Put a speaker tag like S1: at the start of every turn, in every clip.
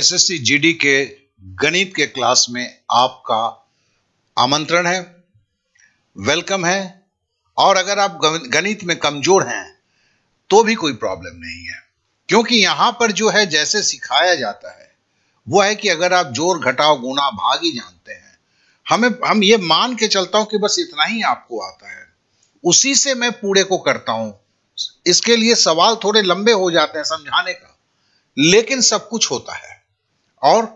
S1: SSC GD के गणित के क्लास में आपका आमंत्रण है वेलकम है और अगर आप गणित में कमजोर हैं तो भी कोई प्रॉब्लम नहीं है क्योंकि यहां पर जो है जैसे सिखाया जाता है वो है कि अगर आप जोर घटाओ गुना भाग ही जानते हैं हमें हम ये मान के चलता हूं कि बस इतना ही आपको आता है उसी से मैं पूरे को करता हूं इसके लिए सवाल थोड़े लंबे हो जाते हैं समझाने का लेकिन सब कुछ होता है और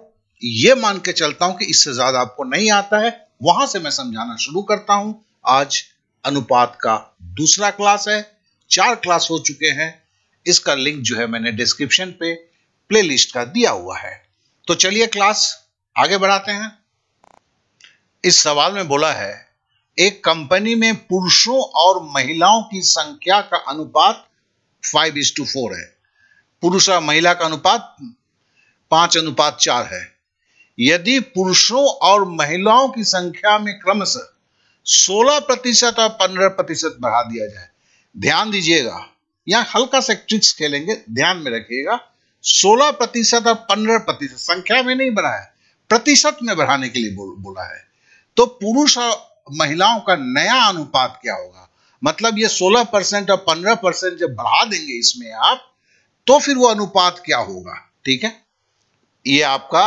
S1: ये मान के चलता हूं कि इससे ज्यादा आपको नहीं आता है वहां से मैं समझाना शुरू करता हूं आज अनुपात का दूसरा क्लास है चार क्लास हो चुके हैं इसका लिंक जो है मैंने डिस्क्रिप्शन पे प्लेलिस्ट का दिया हुआ है तो चलिए क्लास आगे बढ़ाते हैं इस सवाल में बोला है एक कंपनी में पुरुषों और महिलाओं की संख्या का अनुपात फाइव इज टू फोर है पुरुष और महिला का अनुपात पांच अनुपात चार है यदि पुरुषों और महिलाओं की संख्या में क्रमशः सोलह प्रतिशत और पंद्रह प्रतिशत बढ़ा दिया जाए ध्यान दीजिएगा यहां हल्का सा ट्रिक्स खेलेंगे ध्यान में रखिएगा सोलह प्रतिशत और पंद्रह प्रतिशत संख्या में नहीं बढ़ा है प्रतिशत में बढ़ाने के लिए बोला है तो पुरुष और महिलाओं का नया अनुपात क्या होगा मतलब ये 16 परसेंट और 15 परसेंट जब बढ़ा देंगे इसमें आप तो फिर वो अनुपात क्या होगा ठीक है ये आपका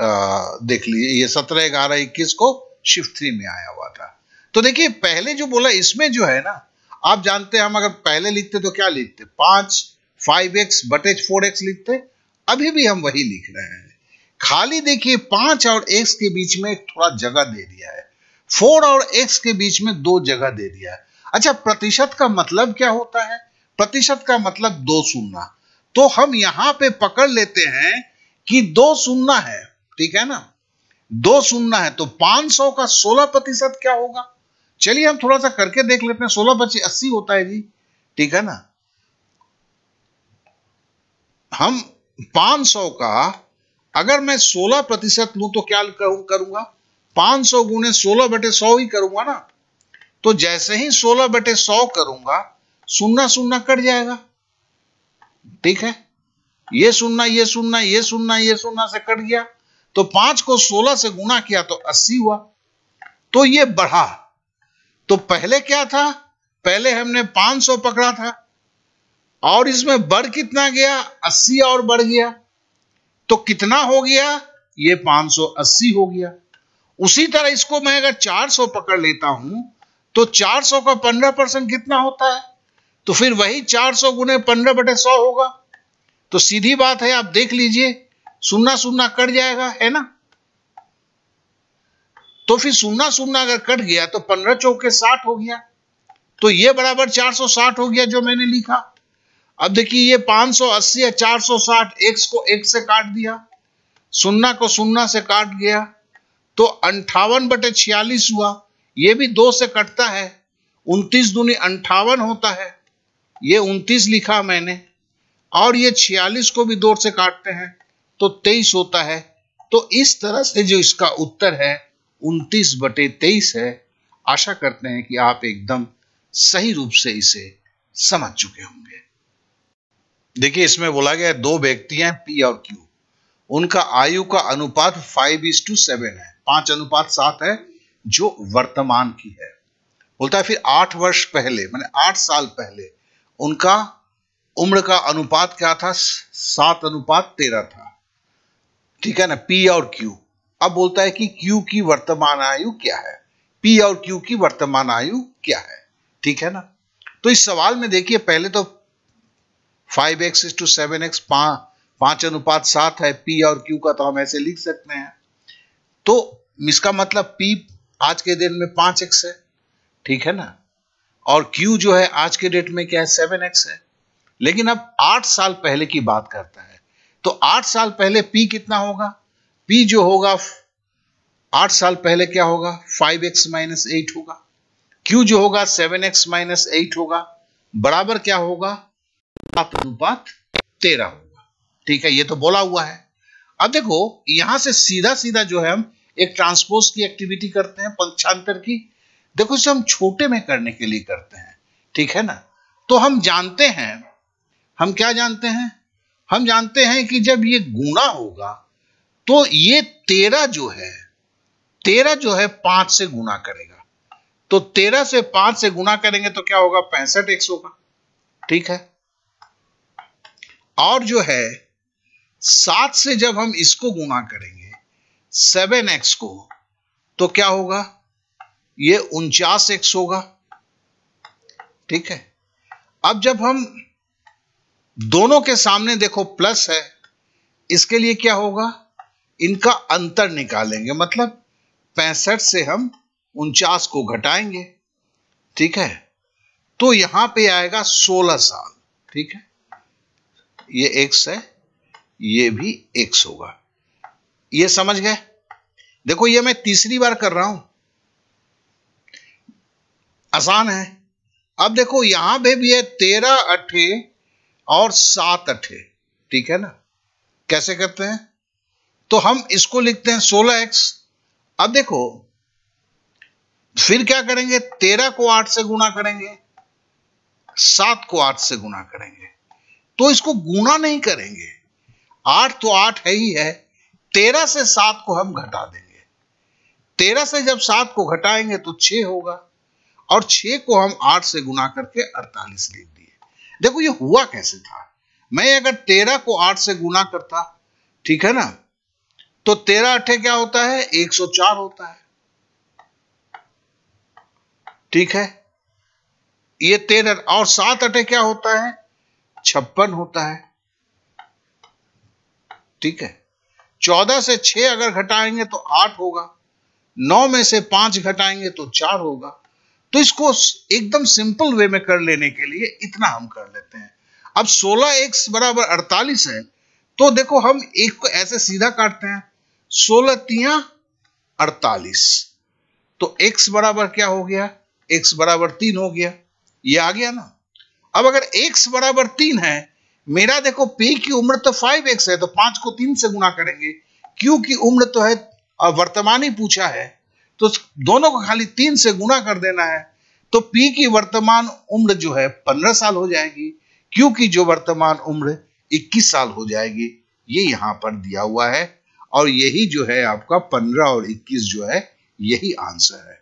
S1: आ, देख लीजिए ये सत्रह ग्यारह इक्कीस को शिफ्ट थ्री में आया हुआ था तो देखिए पहले जो बोला इसमें जो है ना आप जानते हैं हम अगर पहले लिखते तो क्या लिखते पांच फाइव एक्स बटे फोर एक्स लिखते अभी भी हम वही लिख रहे हैं खाली देखिए पांच और एक्स के बीच में थोड़ा जगह दे दिया है फोर और एक्स के बीच में दो जगह दे दिया है अच्छा प्रतिशत का मतलब क्या होता है प्रतिशत का मतलब दो सुनना तो हम यहां पे पकड़ लेते हैं कि दो सुनना है ठीक है ना दो सुनना है तो 500 का 16 प्रतिशत क्या होगा चलिए हम थोड़ा सा करके देख लेते हैं सोलह पच्चीस अस्सी होता है जी ठीक है ना हम 500 का अगर मैं 16 प्रतिशत लू तो क्या करूंगा 500 सौ गुने सोलह बटे सौ ही करूंगा ना तो जैसे ही 16 बटे सौ करूंगा सुनना सुनना कट जाएगा ठीक है ये सुनना ये सुनना ये सुनना ये सुनना से कट गया तो पांच को सोलह से गुणा किया तो अस्सी हुआ तो ये बढ़ा तो पहले क्या था पहले हमने पांच सौ पकड़ा था और इसमें बढ़ कितना गया अस्सी और बढ़ गया तो कितना हो गया ये अस्सी हो गया उसी तरह इसको मैं अगर चार सौ पकड़ लेता हूं तो चार सौ का पंद्रह परसेंट कितना होता है तो फिर वही चार सौ गुने पंद्रह बटे सौ होगा तो सीधी बात है आप देख लीजिए सुनना सुनना कट जाएगा है ना तो फिर सुनना सुनना अगर कट गया तो पंद्रह चौके साठ हो गया तो ये बराबर चार सौ साठ हो गया जो मैंने लिखा अब देखिए ये पांच सौ अस्सी या चार सौ साठ एक्स को एक से काट दिया सुन्ना को सुन्ना से काट गया तो अंठावन बटे छियालीस हुआ ये भी दो से कटता है उन्तीस दूनी अंठावन होता है ये उन्तीस लिखा मैंने और ये छियालीस को भी दो से काटते हैं तो तेईस होता है तो इस तरह से जो इसका उत्तर है उनतीस बटे तेईस है आशा करते हैं कि आप एकदम सही रूप से इसे समझ चुके होंगे देखिए इसमें बोला गया दो व्यक्तियां पी और क्यू उनका आयु का अनुपात फाइव इज टू सेवन है पांच अनुपात सात है जो वर्तमान की है बोलता है फिर आठ वर्ष पहले मैंने आठ साल पहले उनका उम्र का अनुपात क्या था सात अनुपात तेरह था ठीक है ना पी और क्यू अब बोलता है कि क्यू की वर्तमान आयु क्या है पी और क्यू की वर्तमान आयु क्या है ठीक है ना तो इस सवाल में देखिए पहले तो five x is to seven x पांच अनुपात सात है पी और क्यू का तो हम ऐसे लिख सकते हैं तो इसका मतलब पी आज के दिन में पांच एक्स है ठीक है ना और क्यू जो है आज के डेट में क्या है सेवन एक्स है लेकिन अब आठ साल पहले की बात करता है तो आठ साल पहले पी कितना होगा पी जो होगा आठ साल पहले क्या होगा फाइव एक्स माइनस एट होगा क्यू जो होगा सेवन एक्स माइनस एट होगा बराबर क्या होगा सात अनुपात तेरह होगा ठीक है ये तो बोला हुआ है अब देखो यहां से सीधा सीधा जो है हम एक ट्रांसपोज की एक्टिविटी करते हैं पंचांतर की देखो इसे हम छोटे में करने के लिए करते हैं ठीक है ना तो हम जानते हैं हम क्या जानते हैं हम जानते हैं कि जब ये गुणा होगा तो ये तेरह जो है तेरह जो है पांच से गुणा करेगा तो तेरह से पांच से गुणा करेंगे तो क्या होगा पैंसठ एक्स होगा ठीक है और जो है सात से जब हम इसको गुणा करेंगे सेवन एक्स को तो क्या होगा ये उनचास एक्स होगा ठीक है अब जब हम दोनों के सामने देखो प्लस है इसके लिए क्या होगा इनका अंतर निकालेंगे मतलब पैंसठ से हम उनचास को घटाएंगे ठीक है तो यहां पे आएगा सोलह साल ठीक है ये एक्स है ये भी एक्स होगा ये समझ गए देखो ये मैं तीसरी बार कर रहा हूं आसान है अब देखो यहां पे भी है तेरह अठे और सात अठे ठीक है ना कैसे करते हैं तो हम इसको लिखते हैं सोलह एक्स अब देखो फिर क्या करेंगे तेरह को आठ से गुना करेंगे सात को आठ से गुना करेंगे तो इसको गुना नहीं करेंगे आठ तो आठ है ही है तेरह से सात को हम घटा देंगे तेरह से जब सात को घटाएंगे तो छ होगा और छ को हम आठ से गुना करके अड़तालीस लिख दिए देखो ये हुआ कैसे था मैं अगर तेरह को आठ से गुना करता ठीक है ना तो तेरह अठे क्या होता है एक सौ चार होता है ठीक है ये तेरह और सात अठे क्या होता है छप्पन होता है ठीक है चौदह से छह अगर घटाएंगे तो आठ होगा नौ में से पांच घटाएंगे तो चार होगा तो इसको एकदम सिंपल वे में कर लेने के लिए इतना हम कर लेते हैं अब 16 एक्स बराबर अड़तालीस है तो देखो हम एक को ऐसे सीधा काटते हैं सोलह तिया अड़तालीस तो x बराबर क्या हो गया x बराबर तीन हो गया ये आ गया ना अब अगर x बराबर तीन है मेरा देखो p की उम्र तो 5x है तो पांच को तीन से गुना करेंगे q की उम्र तो है वर्तमान ही पूछा है तो दोनों को खाली तीन से गुना कर देना है तो पी की वर्तमान उम्र जो है पंद्रह साल हो जाएगी क्यू की जो वर्तमान उम्र इक्कीस साल हो जाएगी ये यहां पर दिया हुआ है और यही जो है आपका पंद्रह और इक्कीस जो है यही आंसर है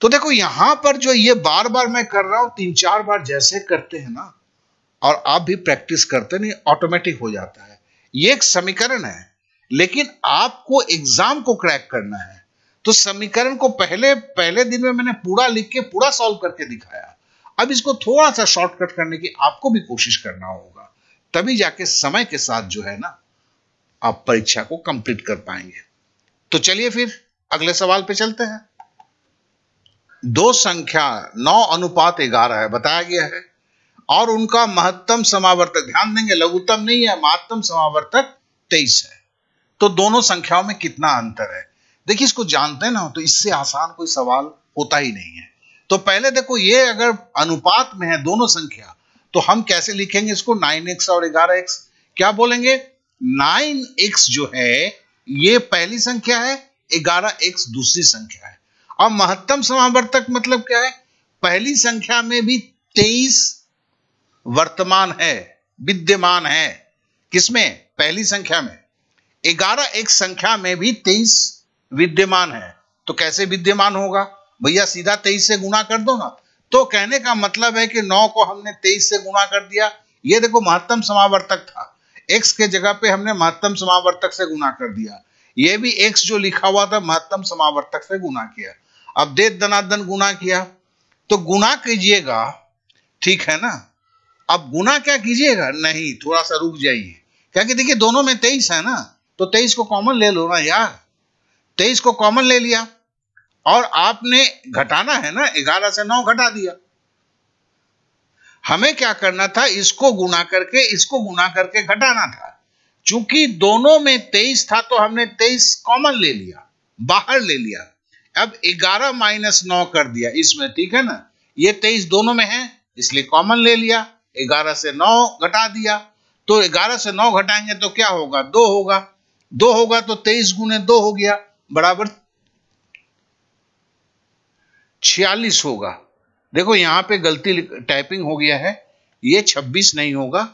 S1: तो देखो यहां पर जो ये बार बार मैं कर रहा हूं तीन चार बार जैसे करते हैं ना और आप भी प्रैक्टिस करते नहीं ऑटोमेटिक हो जाता है ये एक समीकरण है लेकिन आपको एग्जाम को क्रैक करना है तो समीकरण को पहले पहले दिन में मैंने पूरा लिख के पूरा सॉल्व करके दिखाया अब इसको थोड़ा सा शॉर्टकट करने की आपको भी कोशिश करना होगा तभी जाके समय के साथ जो है ना आप परीक्षा को कंप्लीट कर पाएंगे तो चलिए फिर अगले सवाल पे चलते हैं दो संख्या नौ अनुपात ग्यारह है बताया गया है और उनका महत्तम समावर्तक ध्यान देंगे लघुत्तम नहीं है महत्तम समावर्तक तेईस है तो दोनों संख्याओं में कितना अंतर है देखिए इसको जानते ना तो इससे आसान कोई सवाल होता ही नहीं है तो पहले देखो ये अगर अनुपात में है दोनों संख्या तो हम कैसे लिखेंगे इसको नाइन एक्स और ग्यारह एक्स क्या बोलेंगे नाइन एक्स जो है ये पहली संख्या है ग्यारह एक्स दूसरी संख्या है और महत्तम समावर्तक मतलब क्या है पहली संख्या में भी तेईस वर्तमान है विद्यमान है किसमें पहली संख्या में ग्यारह एक्स संख्या में भी तेईस विद्यमान है तो कैसे विद्यमान होगा भैया सीधा तेईस से गुणा कर दो ना तो कहने का मतलब है कि नौ को हमने तेईस से गुणा कर दिया ये देखो महत्तम समावर्तक था एक्स के जगह पे हमने महत्तम समावर्तक से गुणा कर दिया ये भी एक्स जो लिखा हुआ था महत्तम समावर्तक से गुणा किया अब दे दनादन गुणा किया तो गुणा कीजिएगा ठीक है ना अब गुना क्या कीजिएगा नहीं थोड़ा सा रुक जाइए क्या कि देखिए दोनों में तेईस है ना तो तेईस को कॉमन ले लो ना यार तेईस को कॉमन ले लिया और आपने घटाना है ना ग्यारह से नौ घटा दिया हमें क्या करना था इसको गुणा करके इसको गुणा करके घटाना था चूंकि दोनों में तेईस था तो हमने तेईस कॉमन ले लिया बाहर ले लिया अब ग्यारह माइनस नौ कर दिया इसमें ठीक है ना ये तेईस दोनों में है इसलिए कॉमन ले लिया ग्यारह से नौ घटा दिया तो ग्यारह से नौ घटाएंगे तो क्या होगा दो होगा दो होगा तो तेईस गुने दो हो गया बराबर छियालीस होगा देखो यहां पे गलती टाइपिंग हो गया है ये छब्बीस नहीं होगा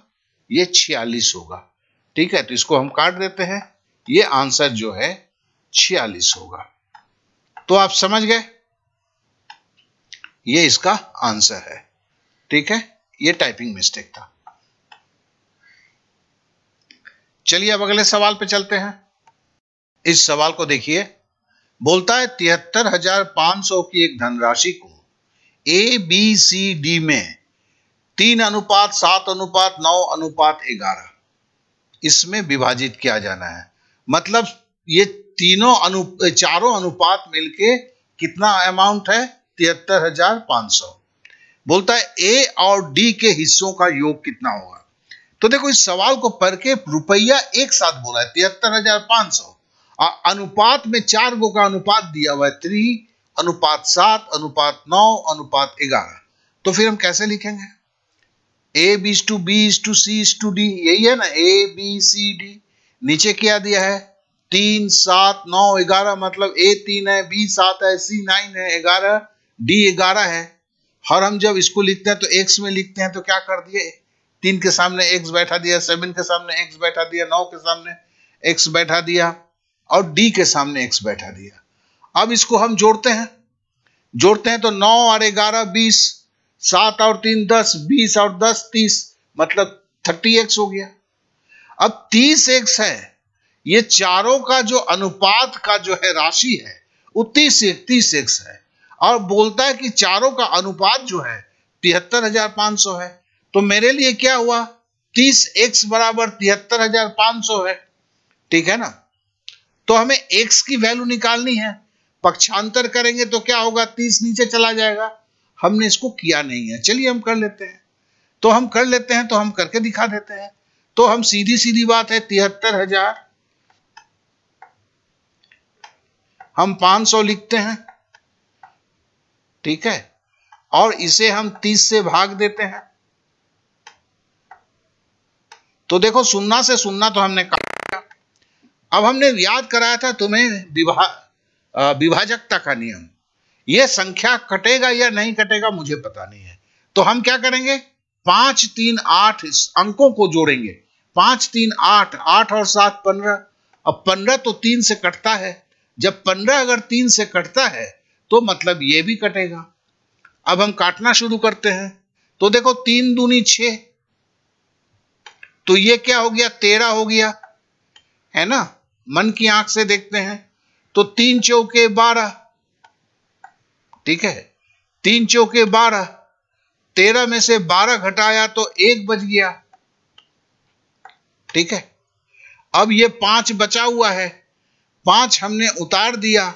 S1: ये छियालीस होगा ठीक है तो इसको हम काट देते हैं ये आंसर जो है छियालीस होगा तो आप समझ गए ये इसका आंसर है ठीक है ये टाइपिंग मिस्टेक था चलिए अब अगले सवाल पे चलते हैं इस सवाल को देखिए बोलता है तिहत्तर हजार पांच सौ की एक धनराशि को ए बी सी डी में तीन अनुपात सात अनुपात नौ अनुपात ग्यारह इसमें विभाजित किया जाना है मतलब ये तीनों अनु चारों अनुपात मिलके कितना अमाउंट है तिहत्तर हजार पांच सौ बोलता है ए और डी के हिस्सों का योग कितना होगा तो देखो इस सवाल को पढ़ के रुपया एक साथ बोला है तिहत्तर हजार पांच सौ अनुपात में चार गो का अनुपात दिया हुआ है थ्री अनुपात सात अनुपात नौ अनुपात ग्यारह तो फिर हम कैसे लिखेंगे A is to B to C to D यही है ना ए बी सी डी नीचे क्या दिया है तीन सात नौ ग्यारह मतलब ए तीन है बी सात है सी नाइन है ग्यारह डी ग्यारह है और हम जब इसको लिखते हैं तो एक्स में लिखते हैं तो क्या कर दिए तीन के सामने एक्स बैठा दिया सेवन के सामने एक्स बैठा दिया नौ के सामने एक्स बैठा दिया और डी के सामने एक्स बैठा दिया अब इसको हम जोड़ते हैं जोड़ते हैं तो नौ और ग्यारह बीस सात और तीन दस बीस और दस तीस मतलब थर्टी एक्स हो गया अब तीस एक्स है ये चारों का जो अनुपात का जो है राशि है वो तीस एक तीस एक्स है और बोलता है कि चारों का अनुपात जो है तिहत्तर हजार पांच सौ है तो मेरे लिए क्या हुआ तीस एक्स बराबर तिहत्तर हजार पांच सौ है ठीक है ना तो हमें एक्स की वैल्यू निकालनी है पक्षांतर करेंगे तो क्या होगा तीस नीचे चला जाएगा हमने इसको किया नहीं है चलिए हम कर लेते हैं तो हम कर लेते हैं तो हम करके दिखा देते हैं तो हम सीधी सीधी बात है तिहत्तर हजार हम पांच सौ लिखते हैं ठीक है और इसे हम तीस से भाग देते हैं तो देखो सुनना से सुनना तो हमने कहा अब हमने याद कराया था तुम्हें विभा विभाजकता का नियम यह संख्या कटेगा या नहीं कटेगा मुझे पता नहीं है तो हम क्या करेंगे पांच तीन आठ अंकों को जोड़ेंगे पांच तीन आठ आठ और सात पंद्रह अब पंद्रह तो तीन से कटता है जब पंद्रह अगर तीन से कटता है तो मतलब ये भी कटेगा अब हम काटना शुरू करते हैं तो देखो तीन दूनी छ तो ये क्या हो गया तेरह हो गया है ना मन की आंख से देखते हैं तो तीन चौके बारह ठीक है तीन चौके बारह तेरह में से बारह घटाया तो एक बच गया ठीक है अब ये पांच बचा हुआ है पांच हमने उतार दिया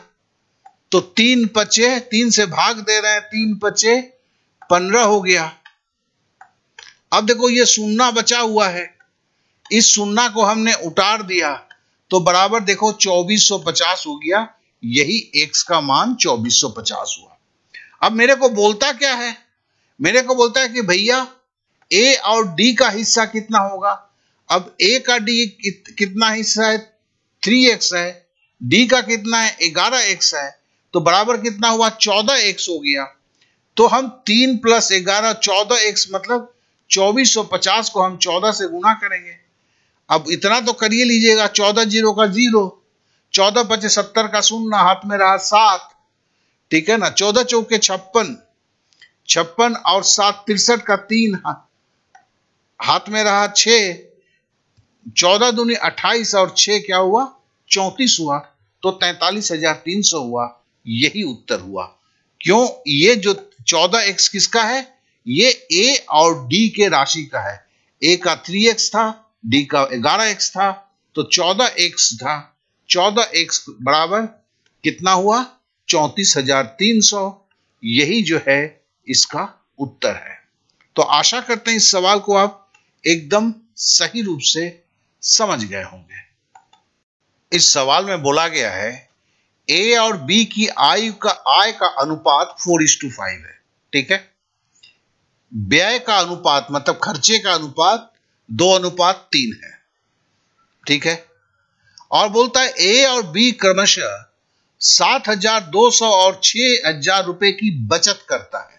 S1: तो तीन पचे तीन से भाग दे रहे हैं तीन पचे पंद्रह हो गया अब देखो ये सुन्ना बचा हुआ है इस सुन्ना को हमने उतार दिया तो बराबर देखो 2450 हो गया यही एक्स का मान 2450 हुआ अब मेरे को बोलता क्या है मेरे को बोलता है कि भैया ए और डी का हिस्सा कितना होगा अब ए का डी कितना हिस्सा है थ्री एक्स है डी का कितना है ग्यारह एक्स है तो बराबर कितना हुआ चौदह एक्स हो गया तो हम तीन प्लस ग्यारह चौदह एक्स मतलब चौबीस सौ पचास को हम चौदह से गुना करेंगे अब इतना तो करिए लीजिएगा चौदह जीरो का जीरो चौदह पचे सत्तर का शून्य हाथ में रहा सात ठीक है ना चौदह चौके छप्पन छप्पन और सात तिरसठ का तीन हाथ में रहा छ चौदह दूनी अट्ठाईस और छ क्या हुआ चौतीस हुआ तो तैतालीस हजार तीन सौ हुआ यही उत्तर हुआ क्यों ये जो चौदह एक्स किसका है ये ए और डी के राशि का है ए का थ्री एक्स था डी का ग्यारह एक्स था तो चौदह एक्स था चौदह एक्स बराबर कितना हुआ चौतीस हजार तीन सौ यही जो है इसका उत्तर है तो आशा करते हैं इस सवाल को आप एकदम सही रूप से समझ गए होंगे इस सवाल में बोला गया है ए और बी की आयु का आय का अनुपात फोर इज टू फाइव है ठीक है व्यय का अनुपात मतलब खर्चे का अनुपात दो अनुपात तीन है ठीक है और बोलता है ए और बी क्रमशः सात हजार दो सौ और छह हजार रुपए की बचत करता है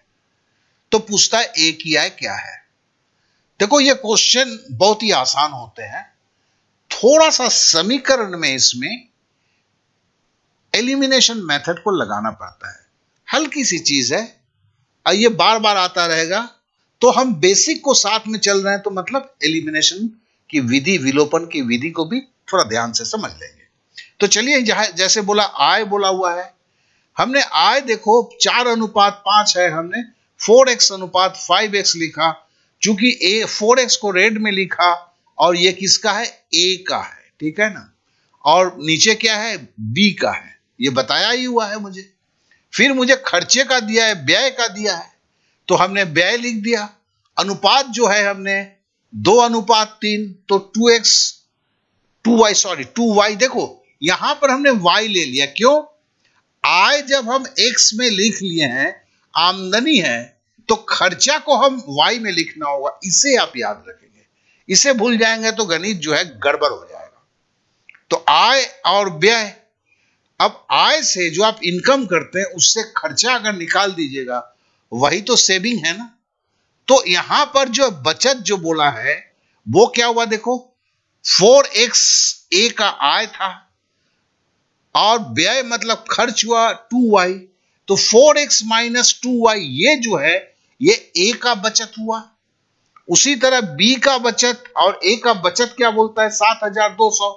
S1: तो पूछता है ए की आय क्या है देखो ये क्वेश्चन बहुत ही आसान होते हैं थोड़ा सा समीकरण में इसमें एलिमिनेशन मेथड को लगाना पड़ता है हल्की सी चीज है और ये बार बार आता रहेगा तो हम बेसिक को साथ में चल रहे हैं तो मतलब एलिमिनेशन की विधि विलोपन की विधि को भी थोड़ा ध्यान से समझ लेंगे तो चलिए जैसे बोला आय बोला हुआ है हमने आय देखो चार अनुपात पांच है हमने फोर एक्स अनुपात फाइव एक्स लिखा चूंकि ए फोर एक्स को रेड में लिखा और ये किसका है ए का है ठीक है ना और नीचे क्या है बी का है ये बताया ही हुआ है मुझे फिर मुझे खर्चे का दिया है व्यय का दिया है तो हमने व्यय लिख दिया अनुपात जो है हमने दो अनुपात तीन तो two x two y sorry two y देखो यहां पर हमने वाई ले लिया क्यों आय जब हम एक्स में लिख लिए हैं आमदनी है तो खर्चा को हम वाई में लिखना होगा इसे आप याद रखेंगे इसे भूल जाएंगे तो गणित जो है गड़बड़ हो जाएगा तो आय और व्यय अब आय से जो आप इनकम करते हैं उससे खर्चा अगर निकाल दीजिएगा वही तो सेविंग है ना तो यहां पर जो बचत जो बोला है वो क्या हुआ देखो फोर एक्स ए का आय था और व्यय मतलब खर्च हुआ टू वाई तो four x minus two y ये जो है ये ए का बचत हुआ उसी तरह बी का बचत और ए का बचत क्या बोलता है सात हजार दो सौ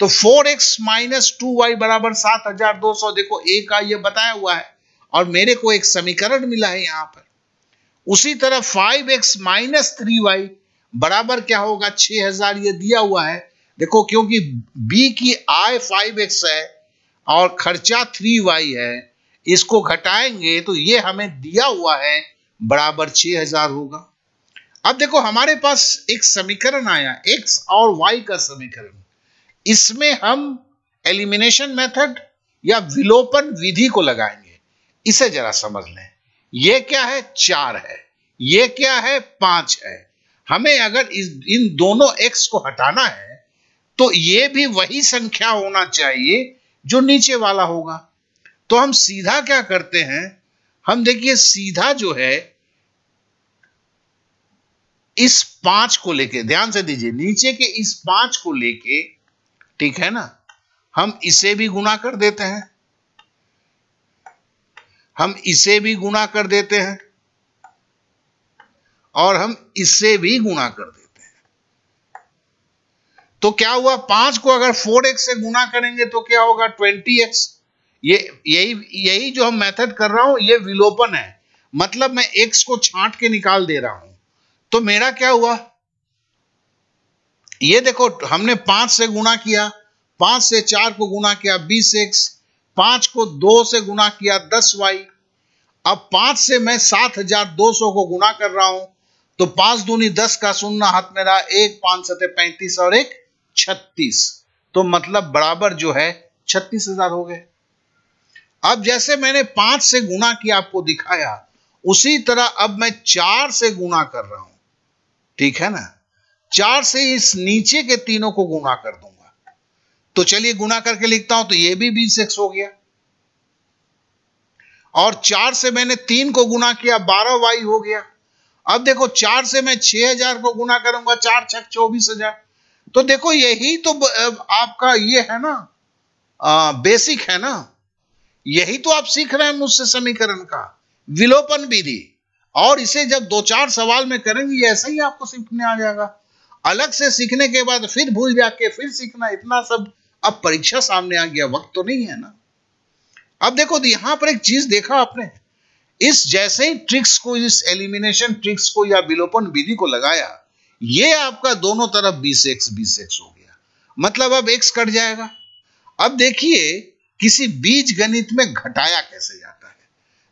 S1: तो four x minus two y बराबर सात हजार दो सौ देखो ए का ये बताया हुआ है और मेरे को एक समीकरण मिला है यहां पर उसी तरह five x minus three y बराबर क्या होगा छः हजार ये दिया हुआ है देखो क्योंकि बी की आय फाइव एक्स है और खर्चा थ्री वाई है इसको घटाएंगे तो ये हमें दिया हुआ है बराबर छः हजार होगा अब देखो हमारे पास एक समीकरण आया एक्स और वाई का समीकरण इसमें हम एलिमिनेशन मेथड या विलोपन विधि को लगाएंगे इसे जरा समझ लें ये क्या है चार है ये क्या है पांच है हमें अगर इस इन दोनों एक्स को हटाना है तो ये भी वही संख्या होना चाहिए जो नीचे वाला होगा तो हम सीधा क्या करते हैं हम देखिए सीधा जो है इस पांच को लेके ध्यान से दीजिए नीचे के इस पांच को लेके ठीक है ना हम इसे भी गुना कर देते हैं हम इसे भी गुणा कर देते हैं और हम इसे भी गुणा कर देते हैं तो क्या हुआ पांच को अगर फोर एक्स से गुणा करेंगे तो क्या होगा ट्वेंटी एक्स ये यही यही जो हम मेथड कर रहा हूं ये विलोपन है मतलब मैं एक्स को छांट के निकाल दे रहा हूं तो मेरा क्या हुआ ये देखो हमने पांच से गुणा किया पांच से चार को गुणा किया बीस एक्स पांच को दो से गुणा किया दस वाई अब पांच से मैं सात हजार दो सौ को गुना कर रहा हूं तो पांच दूनी दस का शून्य हाथ में रहा एक पांच सत्य पैंतीस और एक छत्तीस तो मतलब बराबर जो है छत्तीस हजार हो गए अब जैसे मैंने पांच से गुना किया आपको दिखाया उसी तरह अब मैं चार से गुना कर रहा हूं ठीक है ना चार से इस नीचे के तीनों को गुणा कर दूंगा तो चलिए गुना करके लिखता हूं तो ये भी बीस एक्स हो गया और चार से मैंने तीन को गुना किया बारह वाई हो गया अब देखो चार से मैं छह हजार को गुना करूंगा चार छह चौबीस हजार तो देखो यही तो आपका ये है ना आ, बेसिक है ना यही तो आप सीख रहे हैं मुझसे समीकरण का विलोपन विधि और इसे जब दो चार सवाल में करेंगे ऐसा ही आपको सीखने आ जाएगा अलग से सीखने के बाद फिर भूल जाके फिर सीखना इतना सब अब परीक्षा सामने आ गया वक्त तो नहीं है ना अब देखो तो यहां पर एक चीज देखा आपने इस जैसे ही ट्रिक्स को इस एलिमिनेशन ट्रिक्स को या विलोपन विधि को लगाया ये आपका दोनों तरफ बीस एक्स बीस एक्स हो गया मतलब अब एक्स कट जाएगा अब देखिए किसी बीज गणित में घटाया कैसे जाता है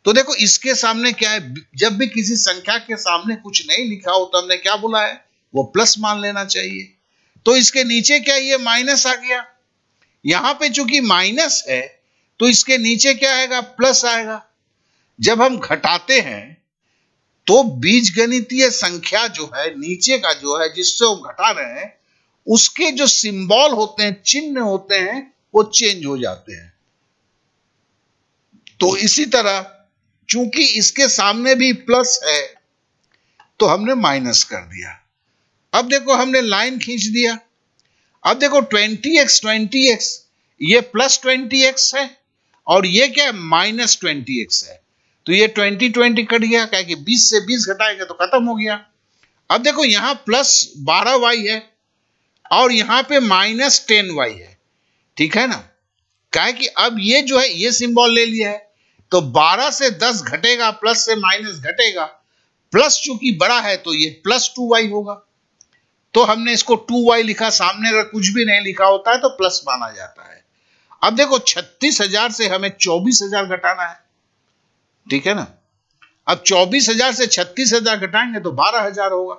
S1: तो देखो इसके सामने क्या है जब भी किसी संख्या के सामने कुछ नहीं लिखा हो तो हमने क्या बोला है वो प्लस मान लेना चाहिए तो इसके नीचे क्या ये माइनस आ गया यहां पे चूंकि माइनस है तो इसके नीचे क्या आएगा प्लस आएगा जब हम घटाते हैं तो बीज गणितीय संख्या जो है नीचे का जो है जिससे हम घटा रहे हैं उसके जो सिंबल होते हैं चिन्ह होते हैं वो चेंज हो जाते हैं तो इसी तरह चूंकि इसके सामने भी प्लस है तो हमने माइनस कर दिया अब देखो हमने लाइन खींच दिया अब देखो 20x 20x ये प्लस 20x है और ये क्या है माइनस ट्वेंटी एक्स है तो ये ट्वेंटी ट्वेंटी कट गया क्या कि बीस से बीस घटाएगा तो खत्म हो गया अब देखो यहाँ प्लस बारह वाई है और यहां पे माइनस टेन वाई है ठीक है ना क्या कि अब ये जो है ये सिंबल ले लिया है तो बारह से दस घटेगा प्लस से माइनस घटेगा प्लस चूंकि बड़ा है तो ये प्लस टू वाई होगा तो हमने इसको टू वाई लिखा सामने अगर कुछ भी नहीं लिखा होता है तो प्लस माना जाता है अब देखो छत्तीस हजार से हमें चौबीस हजार घटाना है ठीक है ना अब चौबीस हजार से छत्तीस हजार घटाएंगे तो बारह हजार होगा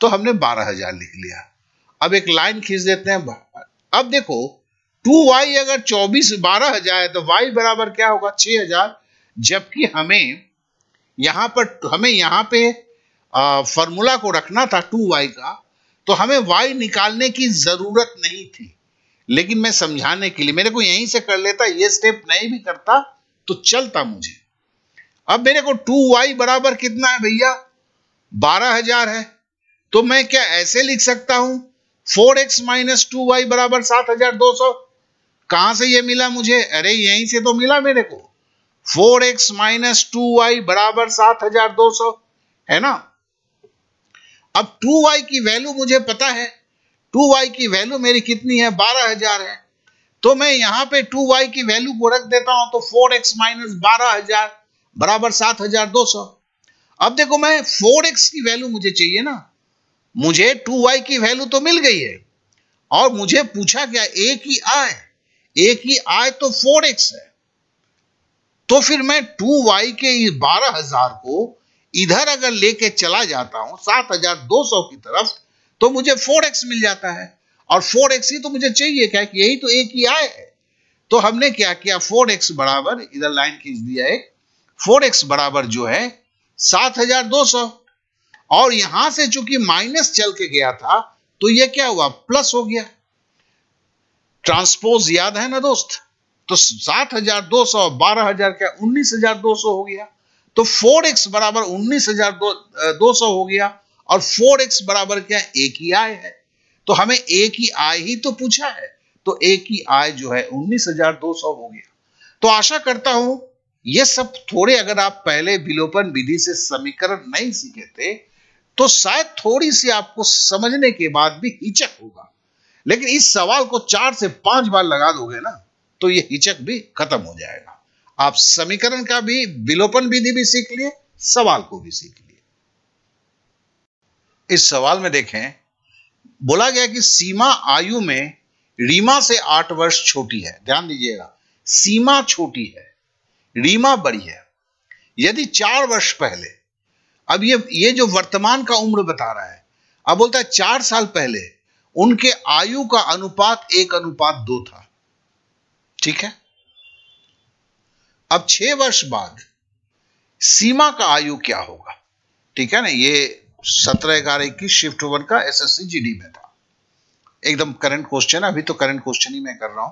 S1: तो हमने बारह हजार लिख लिया अब एक लाइन खींच देते हैं अब देखो टू वाई अगर चौबीस बारह हजार है तो वाई बराबर क्या होगा छह हजार जबकि हमें यहां पर हमें यहां पे फॉर्मूला को रखना था टू वाई का तो हमें वाई निकालने की जरूरत नहीं थी लेकिन मैं समझाने के लिए मेरे को यहीं से कर लेता ये स्टेप नहीं भी करता तो चलता मुझे अब मेरे को टू वाई बराबर कितना है भैया बारह हजार है तो मैं क्या ऐसे लिख सकता हूं four x minus two y बराबर सात हजार दो सौ कहां से ये मिला मुझे अरे यहीं से तो मिला मेरे को four x minus two y बराबर सात हजार दो सौ है ना अब टू वाई की वैल्यू मुझे पता है टू वाई की वैल्यू मेरी कितनी है बारह हजार है तो मैं यहाँ पे टू वाई की वैल्यू को रख देता हूँ तो फोर एक्स माइनस बारह हजार बराबर सात हजार दो सौ अब देखो मैं फोर एक्स की वैल्यू मुझे चाहिए ना मुझे टू वाई की वैल्यू तो मिल गई है और मुझे पूछा गया ए की आय ए की आय तो फोर एक्स है तो फिर मैं टू वाई के बारह हजार को इधर अगर लेके चला जाता हूं सात हजार दो सौ की तरफ तो मुझे फोर एक्स मिल जाता है और फोर एक्स ही तो मुझे चाहिए क्या कि यही तो एक ही आय है तो हमने क्या किया फोर एक्स बराबर इधर लाइन खींच दिया एक फोर एक्स बराबर जो है सात हजार दो सौ और यहां से चूंकि माइनस चल के गया था तो ये क्या हुआ प्लस हो गया ट्रांसपोज याद है ना दोस्त तो सात हजार दो सौ बारह हजार क्या उन्नीस हजार दो सौ हो गया तो फोर एक्स बराबर उन्नीस हजार दो सौ हो गया और फोर एक्स बराबर क्या ए की आय है तो हमें ए की आय ही तो पूछा है तो ए की आय जो है उन्नीस हजार दो सौ हो गया तो आशा करता हूं ये सब थोड़े अगर आप पहले विलोपन विधि से समीकरण नहीं सीखे थे तो शायद थोड़ी सी आपको समझने के बाद भी हिचक होगा लेकिन इस सवाल को चार से पांच बार लगा दोगे ना तो ये हिचक भी खत्म हो जाएगा आप समीकरण का भी विलोपन विधि भी, भी सीख लिए सवाल को भी सीख लिए इस सवाल में देखें बोला गया कि सीमा आयु में रीमा से आठ वर्ष छोटी है ध्यान दीजिएगा सीमा छोटी है रीमा बड़ी है यदि चार वर्ष पहले अब ये ये जो वर्तमान का उम्र बता रहा है अब बोलता है चार साल पहले उनके आयु का अनुपात एक अनुपात दो था ठीक है अब छह वर्ष बाद सीमा का आयु क्या होगा ठीक है ना ये सत्रह ग्यारह इक्कीस शिफ्ट वन का एस एस में था एकदम करंट क्वेश्चन अभी तो करंट क्वेश्चन ही मैं कर रहा हूं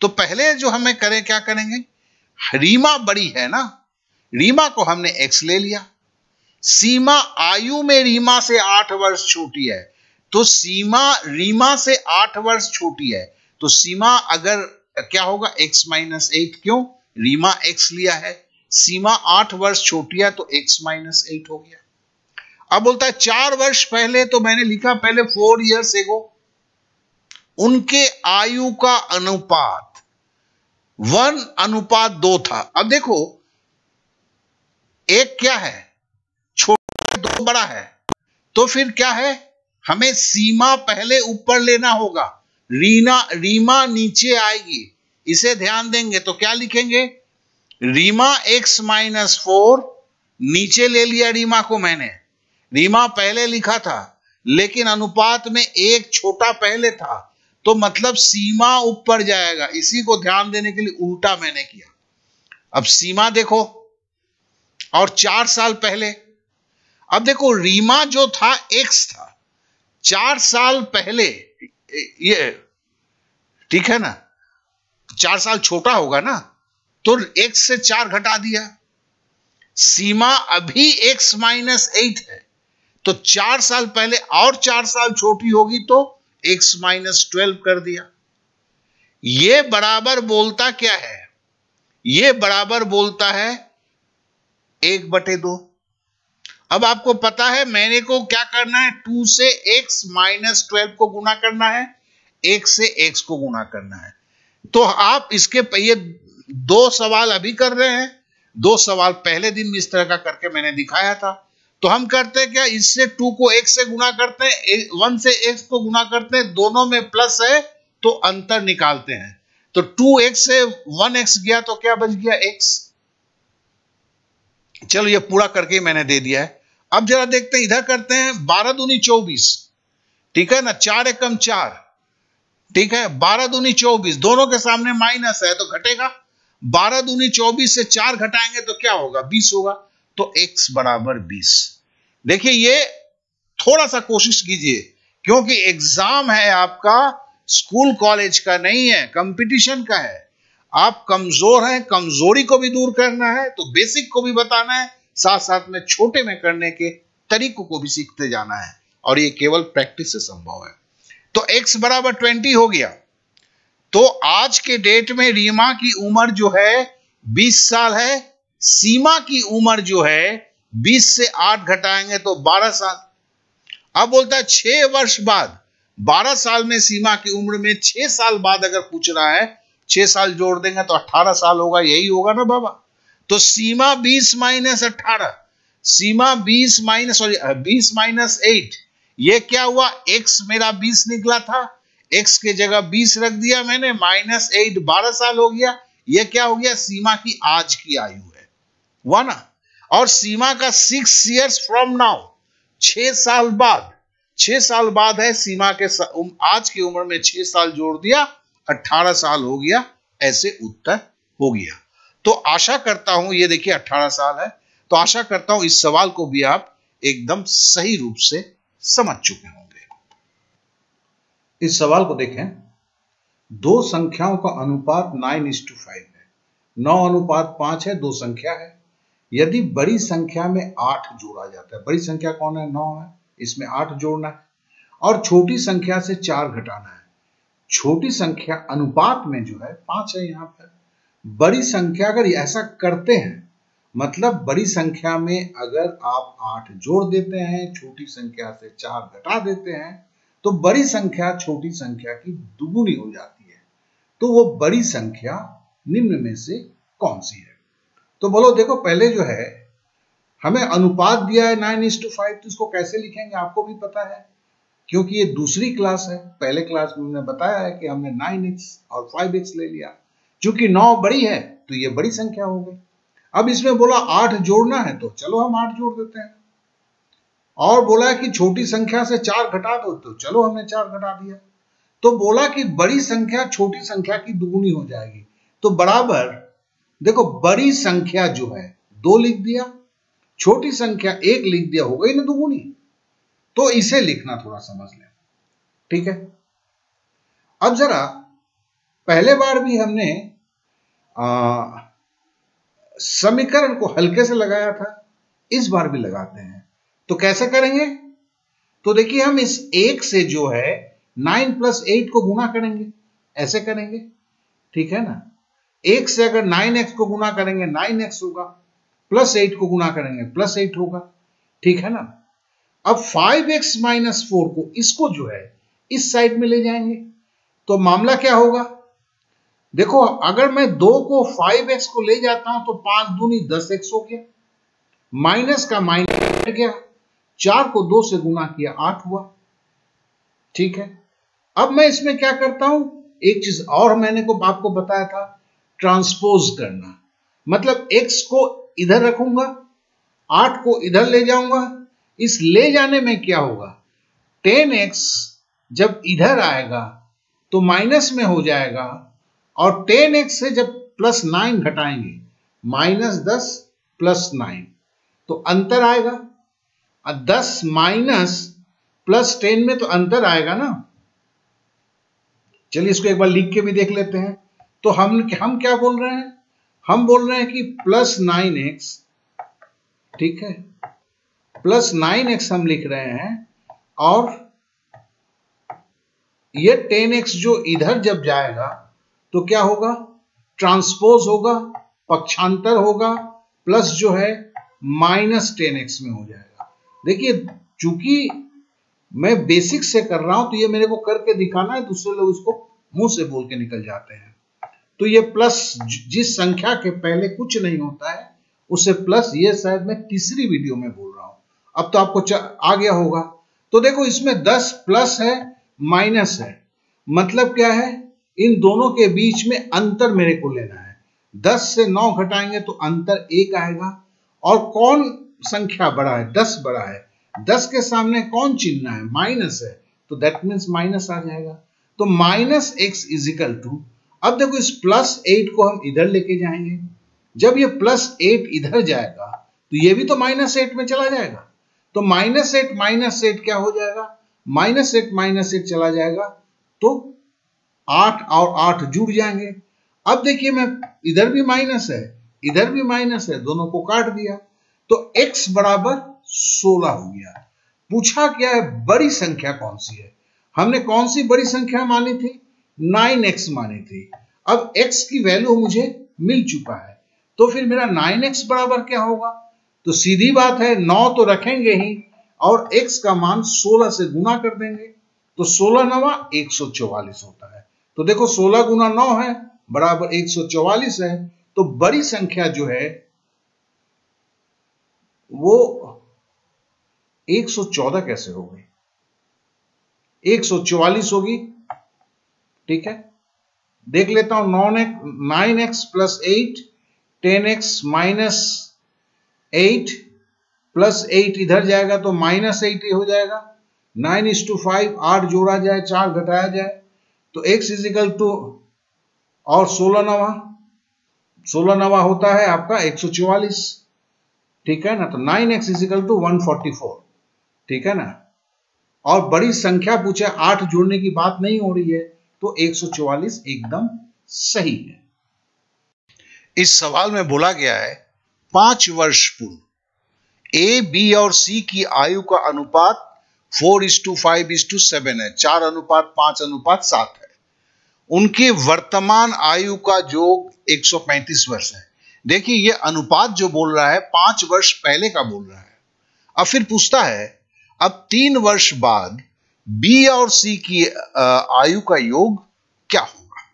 S1: तो पहले जो हमें करें क्या करेंगे रीमा बड़ी है ना रीमा को हमने एक्स ले लिया सीमा आयु में रीमा से आठ वर्ष छोटी है तो सीमा रीमा से आठ वर्ष छोटी है तो सीमा अगर क्या होगा एक्स माइनस एट क्यों रीमा एक्स लिया है सीमा आठ वर्ष छोटी है तो एक्स माइनस एट हो गया अब बोलता है चार वर्ष पहले तो मैंने लिखा पहले फोर इयर्स एगो उनके आयु का अनुपात वन अनुपात दो था अब देखो एक क्या है छोटा दो बड़ा है तो फिर क्या है हमें सीमा पहले ऊपर लेना होगा रीना रीमा नीचे आएगी इसे ध्यान देंगे तो क्या लिखेंगे रीमा एक्स माइनस फोर नीचे ले लिया रीमा को मैंने रीमा पहले लिखा था लेकिन अनुपात में एक छोटा पहले था तो मतलब सीमा ऊपर जाएगा इसी को ध्यान देने के लिए उल्टा मैंने किया अब सीमा देखो और चार साल पहले अब देखो रीमा जो था एक्स था चार साल पहले ये ठीक है ना चार साल छोटा होगा ना तो एक्स से चार घटा दिया सीमा अभी एक्स माइनस एट है तो चार साल पहले और चार साल छोटी होगी तो x माइनस ट्वेल्व कर दिया ये बराबर बोलता क्या है ये बराबर बोलता है एक बटे दो अब आपको पता है मैंने को क्या करना है टू से x माइनस ट्वेल्व को गुना करना है एक से x को गुना करना है तो आप इसके ये दो सवाल अभी कर रहे हैं दो सवाल पहले दिन भी इस तरह का करके मैंने दिखाया था तो हम करते हैं क्या इससे टू को एक से गुना करते हैं वन से एक्स को गुना करते हैं दोनों में प्लस है तो अंतर निकालते हैं तो टू एक्स से वन एक्स गया तो क्या बच गया एक्स चलो ये पूरा करके मैंने दे दिया है अब जरा देखते हैं इधर करते हैं बारह दूनी चौबीस ठीक है ना चार एकम चार ठीक है बारह दूनी चौबीस दोनों के सामने माइनस है तो घटेगा बारह दूनी चौबीस से चार घटाएंगे तो क्या होगा बीस होगा तो x बराबर बीस देखिए ये थोड़ा सा कोशिश कीजिए क्योंकि एग्जाम है आपका स्कूल कॉलेज का नहीं है कंपटीशन का है आप कमजोर हैं कमजोरी को भी दूर करना है तो बेसिक को भी बताना है साथ साथ में छोटे में करने के तरीकों को भी सीखते जाना है और ये केवल प्रैक्टिस से संभव है तो x बराबर ट्वेंटी हो गया तो आज के डेट में रीमा की उम्र जो है बीस साल है सीमा की उम्र जो है 20 से 8 घटाएंगे तो 12 साल अब बोलता है छह वर्ष बाद 12 साल में सीमा की उम्र में 6 साल बाद अगर पूछ रहा है 6 साल जोड़ देंगे तो 18 साल होगा यही होगा ना बाबा तो सीमा 20 माइनस अट्ठारह सीमा 20 माइनस सॉरी 20 माइनस एट ये क्या हुआ x मेरा 20 निकला था x के जगह 20 रख दिया मैंने माइनस एट बारह साल हो गया यह क्या हो गया सीमा की आज की आयु ना और सीमा का सिक्स इयर्स फ्रॉम नाउ छह साल बाद छह साल बाद है सीमा के आज की उम्र में छह साल जोड़ दिया अठारह साल हो गया ऐसे उत्तर हो गया तो आशा करता हूं ये देखिए अठारह साल है तो आशा करता हूं इस सवाल को भी आप एकदम सही रूप से समझ चुके होंगे इस सवाल को देखें दो संख्याओं का अनुपात नाइन इंस टू फाइव है नौ अनुपात पांच है दो संख्या है यदि बड़ी संख्या में आठ जोड़ा जाता है बड़ी संख्या कौन है नौ है इसमें आठ जोड़ना है और छोटी संख्या से चार घटाना है छोटी संख्या अनुपात में जो है पांच है यहाँ पर बड़ी संख्या अगर ऐसा करते हैं मतलब बड़ी संख्या में अगर आप आठ जोड़ देते हैं छोटी संख्या से चार घटा देते हैं तो बड़ी संख्या छोटी संख्या की दुगुनी हो जाती है तो वो बड़ी संख्या निम्न में से कौन सी है तो बोलो देखो पहले जो है हमें अनुपात दिया है नाइन इज टू फाइव तो इसको कैसे लिखेंगे आपको भी पता है क्योंकि ये दूसरी क्लास है पहले क्लास में हमने बताया है कि हमने नाइन एक्स और फाइव एक्स ले लिया क्योंकि नौ बड़ी है तो ये बड़ी संख्या हो गई अब इसमें बोला आठ जोड़ना है तो चलो हम आठ जोड़ देते हैं और बोला कि छोटी संख्या से चार घटा दो तो चलो हमने चार घटा दिया तो बोला कि बड़ी संख्या छोटी संख्या की दुगुनी हो जाएगी तो बराबर देखो बड़ी संख्या जो है दो लिख दिया छोटी संख्या एक लिख दिया हो गई ना दुगुनी तो इसे लिखना थोड़ा समझ लें ठीक है अब जरा पहले बार भी हमने समीकरण को हल्के से लगाया था इस बार भी लगाते हैं तो कैसे करेंगे तो देखिए हम इस एक से जो है नाइन प्लस एट को गुना करेंगे ऐसे करेंगे ठीक है ना एक से अगर नाइन एक्स को गुना करेंगे नाइन एक्स होगा प्लस एट को गुना करेंगे प्लस एट होगा ठीक है ना अब फाइव एक्स माइनस फोर को इसको जो है इस साइड में ले जाएंगे तो मामला क्या होगा देखो अगर मैं दो को फाइव एक्स को ले जाता हूं तो पांच दूनी दस एक्स हो गया माइनस का माइनस गया चार को दो से गुना किया आठ हुआ ठीक है अब मैं इसमें क्या करता हूं एक चीज और मैंने को आपको बताया था ट्रांसपोज करना मतलब एक्स को इधर रखूंगा आठ को इधर ले जाऊंगा इस ले जाने में क्या होगा टेन एक्स जब इधर आएगा तो माइनस में हो जाएगा और टेन एक्स से जब प्लस नाइन घटाएंगे माइनस दस प्लस नाइन तो अंतर आएगा और दस माइनस प्लस टेन में तो अंतर आएगा ना चलिए इसको एक बार लिख के भी देख लेते हैं तो हम हम क्या बोल रहे हैं हम बोल रहे हैं कि प्लस नाइन एक्स ठीक है प्लस नाइन एक्स हम लिख रहे हैं और ये टेन एक्स जो इधर जब जाएगा तो क्या होगा ट्रांसपोज होगा पक्षांतर होगा प्लस जो है माइनस टेन एक्स में हो जाएगा देखिए चूंकि मैं बेसिक से कर रहा हूं तो ये मेरे को करके दिखाना है दूसरे लोग इसको मुंह से बोल के निकल जाते हैं तो ये प्लस जिस संख्या के पहले कुछ नहीं होता है उसे प्लस ये शायद मैं तीसरी वीडियो में बोल रहा हूं अब तो आपको आ गया होगा तो देखो इसमें 10 प्लस है माइनस है मतलब क्या है इन दोनों के बीच में अंतर मेरे को लेना है 10 से 9 घटाएंगे तो अंतर एक आएगा और कौन संख्या बड़ा है 10 बड़ा है 10 के सामने कौन चिन्ह है माइनस है तो दैट मीन्स माइनस आ जाएगा तो माइनस एक्स इजिकल टू अब देखो इस प्लस एट को हम इधर लेके जाएंगे जब ये प्लस एट इधर जाएगा तो ये भी तो माइनस एट में चला जाएगा तो माइनस एट माइनस एट क्या हो जाएगा माइनस एट माइनस एट चला जाएगा तो आठ और आठ जुड़ जाएंगे अब देखिए मैं इधर भी माइनस है इधर भी माइनस है दोनों को काट दिया तो x बराबर सोलह हो गया पूछा क्या है बड़ी संख्या कौन सी है हमने कौन सी बड़ी संख्या मानी थी नाइन एक्स माने थे अब एक्स की वैल्यू मुझे मिल चुका है तो फिर मेरा नाइन एक्स बराबर क्या होगा तो सीधी बात है नौ तो रखेंगे ही और x का मान 16 से गुना कर देंगे तो 16 नवा चौवालीस होता है तो देखो 16 गुना नौ है बराबर 144 है तो बड़ी संख्या जो है वो 114 कैसे हो गई 144 होगी ठीक है देख लेता हूं नॉन x nine x plus eight ten x minus eight plus eight इधर जाएगा तो माइनस एट हो जाएगा नाइन इज टू फाइव आठ जोड़ा जाए चार घटाया जाए तो एक्स इजिकल टू और सोलह नवा सोलह नवा होता है आपका एक सौ चौवालीस ठीक है ना तो nine x is equal two one forty four ठीक है ना और बड़ी संख्या पूछे आठ जोड़ने की बात नहीं हो रही है तो 144 एकदम सही है इस सवाल में बोला गया है पांच वर्ष पूर्व ए बी और सी की आयु का अनुपात four is to five is to seven है चार अनुपात पांच अनुपात सात है उनके वर्तमान आयु का जो 135 वर्ष है देखिए ये अनुपात जो बोल रहा है पांच वर्ष पहले का बोल रहा है अब फिर पूछता है अब तीन वर्ष बाद बी और सी की आयु का योग क्या होगा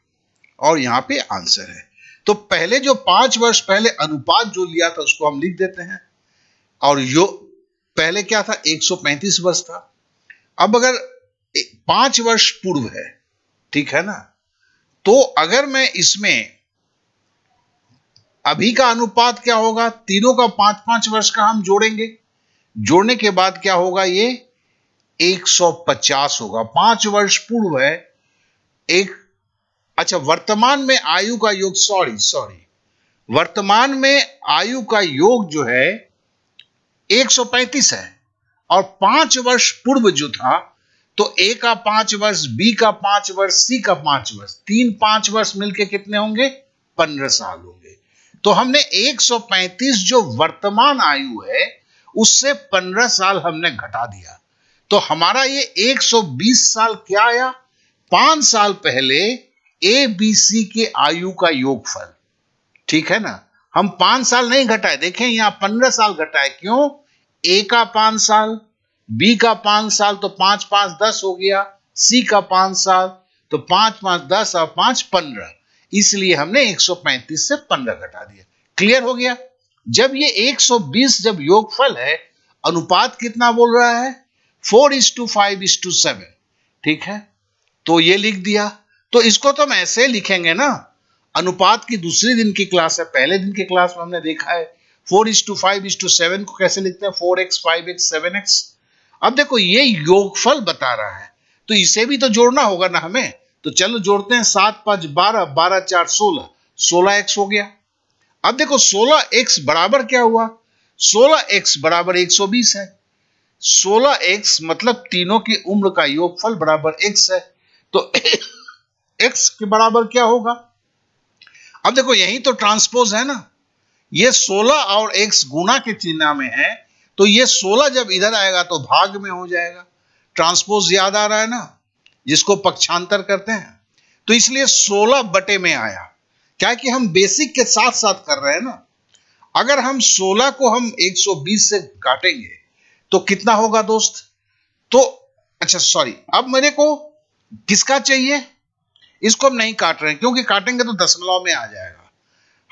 S1: और यहां पे आंसर है तो पहले जो पांच वर्ष पहले अनुपात जो लिया था उसको हम लिख देते हैं और यो पहले क्या था 135 वर्ष था अब अगर पांच वर्ष पूर्व है ठीक है ना तो अगर मैं इसमें अभी का अनुपात क्या होगा तीनों का पांच पांच वर्ष का हम जोड़ेंगे जोड़ने के बाद क्या होगा ये 150 होगा पांच वर्ष पूर्व है एक अच्छा वर्तमान में आयु का योग सॉरी सॉरी वर्तमान में आयु का योग जो है 135 है और पांच वर्ष पूर्व जो था तो ए का पांच वर्ष बी का पांच वर्ष सी का पांच वर्ष तीन पांच वर्ष मिलके कितने होंगे पंद्रह साल होंगे तो हमने 135 जो वर्तमान आयु है उससे पंद्रह साल हमने घटा दिया तो हमारा ये 120 साल क्या आया पांच साल पहले ए बी सी के आयु का योगफल ठीक है ना हम पांच साल नहीं घटाए देखें यहां पंद्रह साल घटाए क्यों ए का पांच साल बी का पांच साल तो पांच पांच दस हो गया सी का पांच साल तो पांच पांच दस और पांच पंद्रह इसलिए हमने 135 से 15 घटा दिया क्लियर हो गया जब ये 120 जब योगफल है अनुपात कितना बोल रहा है four is to five is to seven ठीक है तो ये लिख दिया तो इसको तो हम ऐसे लिखेंगे ना अनुपात की दूसरी दिन की क्लास है पहले दिन की क्लास में हमने देखा है four is to five is to seven को कैसे लिखते हैं four x five x seven x अब देखो ये योगफल बता रहा है तो इसे भी तो जोड़ना होगा ना हमें तो चलो जोड़ते हैं सात पांच बारह बारह चार सोलह सोलह एक्स हो गया अब देखो सोलह एक्स बराबर क्या हुआ सोलह एक्स बराबर एक सौ बीस है सोलह एक्स मतलब तीनों की उम्र का योगफल बराबर एक्स है तो एक्स के बराबर क्या होगा अब देखो यही तो ट्रांसपोज है ना ये 16 और x गुणा के चिन्ह में है तो ये 16 जब इधर आएगा तो भाग में हो जाएगा ट्रांसपोज याद आ रहा है ना जिसको पक्षांतर करते हैं तो इसलिए 16 बटे में आया क्या कि हम बेसिक के साथ साथ कर रहे हैं ना अगर हम 16 को हम 120 से काटेंगे तो कितना होगा दोस्त तो अच्छा सॉरी अब मेरे को किसका चाहिए इसको हम नहीं काट रहे क्योंकि काटेंगे तो दशमलव में आ जाएगा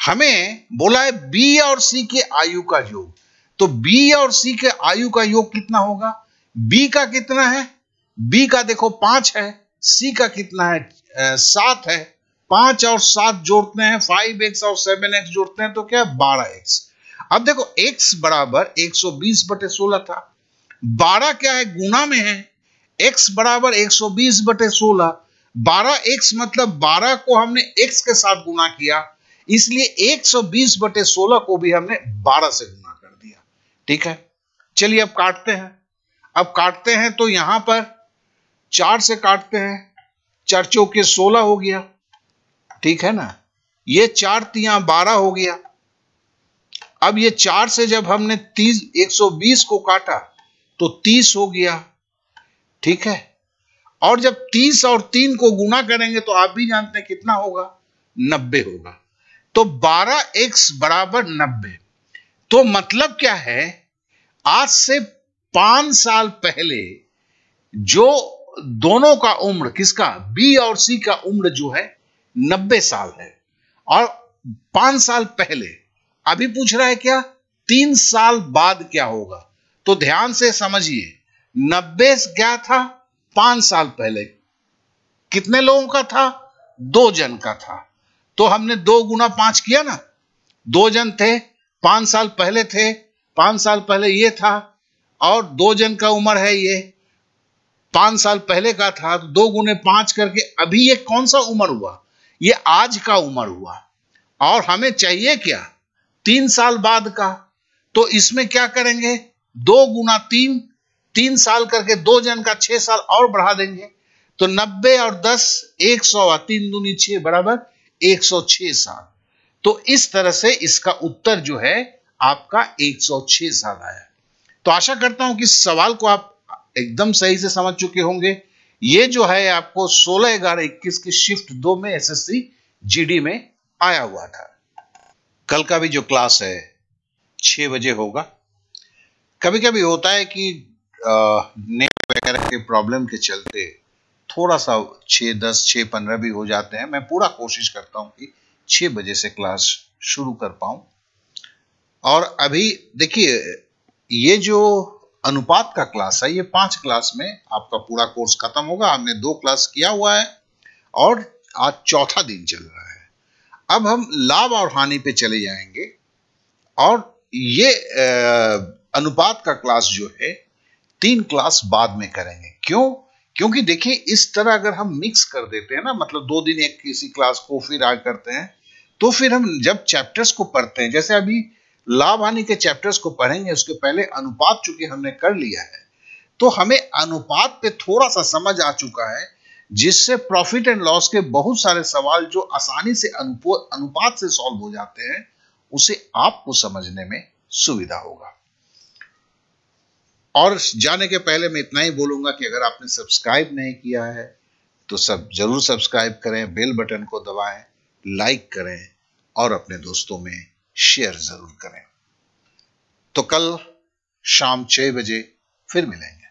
S1: हमें बोला है बी और सी के आयु का योग तो बी और सी के आयु का योग कितना होगा बी का कितना है बी का देखो पांच है सी का कितना है सात है पांच और सात जोड़ते हैं फाइव एक्स और सेवन एक्स जोड़ते हैं तो क्या बारह एक्स अब देखो x बराबर 120 बटे 16 था 12 क्या है गुना में है x बराबर 120 बटे 16 12 x मतलब 12 को हमने x के साथ गुना किया इसलिए 120 बटे 16 को भी हमने 12 से गुना कर दिया ठीक है चलिए अब काटते हैं अब काटते हैं तो यहां पर चार से काटते हैं चार चौके सोलह हो गया ठीक है ना ये चार तिया बारह हो गया अब ये चार से जब हमने तीस एक सौ बीस को काटा तो तीस हो गया ठीक है और जब तीस और तीन को गुना करेंगे तो आप भी जानते हैं कितना होगा नब्बे होगा तो बारह एक्स बराबर नब्बे तो मतलब क्या है आज से पांच साल पहले जो दोनों का उम्र किसका बी और सी का उम्र जो है नब्बे साल है और पांच साल पहले अभी पूछ रहा है क्या तीन साल बाद क्या होगा तो ध्यान से समझिए नब्बे क्या था पांच साल पहले कितने लोगों का था दो जन का था तो हमने दो गुना पांच किया ना दो जन थे पांच साल पहले थे पांच साल पहले ये था और दो जन का उम्र है ये पांच साल पहले का था तो दो गुने पांच करके अभी ये कौन सा उम्र हुआ ये आज का उम्र हुआ और हमें चाहिए क्या तीन साल बाद का तो इसमें क्या करेंगे दो गुना तीन तीन साल करके दो जन का छह साल और बढ़ा देंगे तो नब्बे और दस एक सौ तीन दूनी छह बराबर एक सौ छह साल तो इस तरह से इसका उत्तर जो है आपका एक सौ छह साल आया तो आशा करता हूं कि सवाल को आप एकदम सही से समझ चुके होंगे ये जो है आपको सोलह ग्यारह इक्कीस की शिफ्ट दो में एस एस में आया हुआ था कल का भी जो क्लास है छह बजे होगा कभी कभी होता है कि नेट वगैरह के प्रॉब्लम के चलते थोड़ा सा छः दस छः पंद्रह भी हो जाते हैं मैं पूरा कोशिश करता हूँ कि छः बजे से क्लास शुरू कर पाऊं और अभी देखिए ये जो अनुपात का क्लास है ये पांच क्लास में आपका पूरा कोर्स खत्म होगा हमने दो क्लास किया हुआ है और आज चौथा दिन चल रहा है अब हम लाभ और हानि पे चले जाएंगे और ये अनुपात का क्लास जो है तीन क्लास बाद में करेंगे क्यों क्योंकि देखिए इस तरह अगर हम मिक्स कर देते हैं ना मतलब दो दिन एक किसी क्लास को फिर आ करते हैं तो फिर हम जब चैप्टर्स को पढ़ते हैं जैसे अभी लाभ हानि के चैप्टर्स को पढ़ेंगे उसके पहले अनुपात चूंकि हमने कर लिया है तो हमें अनुपात पे थोड़ा सा समझ आ चुका है जिससे प्रॉफिट एंड लॉस के बहुत सारे सवाल जो आसानी से अनुपात से सॉल्व हो जाते हैं उसे आपको समझने में सुविधा होगा और जाने के पहले मैं इतना ही बोलूंगा कि अगर आपने सब्सक्राइब नहीं किया है तो सब जरूर सब्सक्राइब करें बेल बटन को दबाएं लाइक करें और अपने दोस्तों में शेयर जरूर करें तो कल शाम छह बजे फिर मिलेंगे